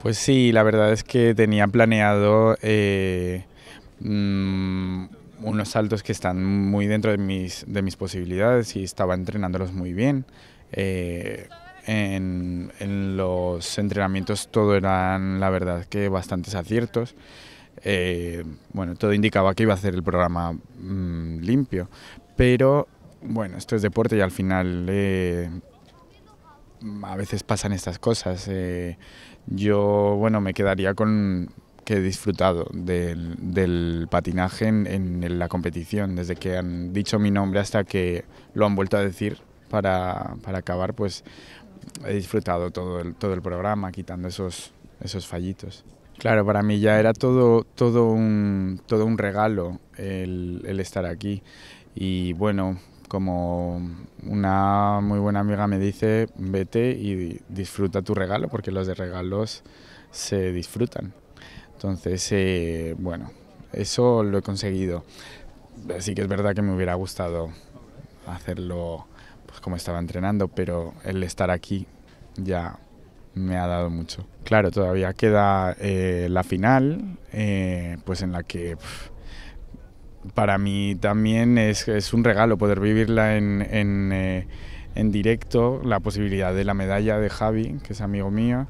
Pues sí, la verdad es que tenía planeado eh, mm, unos saltos que están muy dentro de mis, de mis posibilidades y estaba entrenándolos muy bien. Eh, en, los entrenamientos todo eran, la verdad, que bastantes aciertos. Eh, bueno, todo indicaba que iba a hacer el programa mm, limpio, pero bueno, esto es deporte y al final a veces pasan estas cosas. Eh, yo, bueno, me quedaría con que he disfrutado del, patinaje en, la competición, desde que han dicho mi nombre hasta que lo han vuelto a decir para, para acabar, pues he disfrutado todo el, todo el programa, quitando esos, esos fallitos. Claro, para mí ya era todo, todo, un, todo un regalo el, el estar aquí. Y bueno, como una muy buena amiga me dice, vete y disfruta tu regalo, porque los de regalos se disfrutan. Entonces, eh, bueno, eso lo he conseguido. Así que es verdad que me hubiera gustado hacerlo pues, como estaba entrenando, pero el estar aquí ya me ha dado mucho. Claro, todavía queda eh, la final, eh, pues en la que para mí también es, es, un regalo poder vivirla eh, en, directo, la posibilidad de la medalla de Javi, que es amigo mío,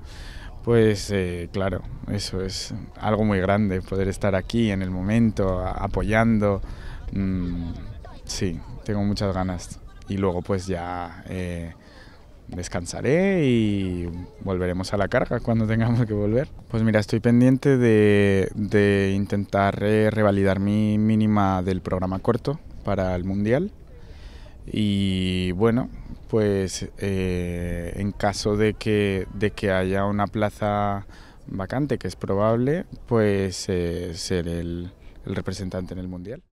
pues eh, claro, eso es algo muy grande, poder estar aquí en el momento, apoyando, mm, sí, tengo muchas ganas. Y luego pues ya... Eh, descansaré y volveremos a la carga cuando tengamos que volver. Pues mira, estoy pendiente de, intentar eh, revalidar mi mínima del programa corto para el Mundial. Y bueno, pues eh, en caso de que, de que haya una plaza vacante, que es probable, pues eh, ser el representante en el Mundial.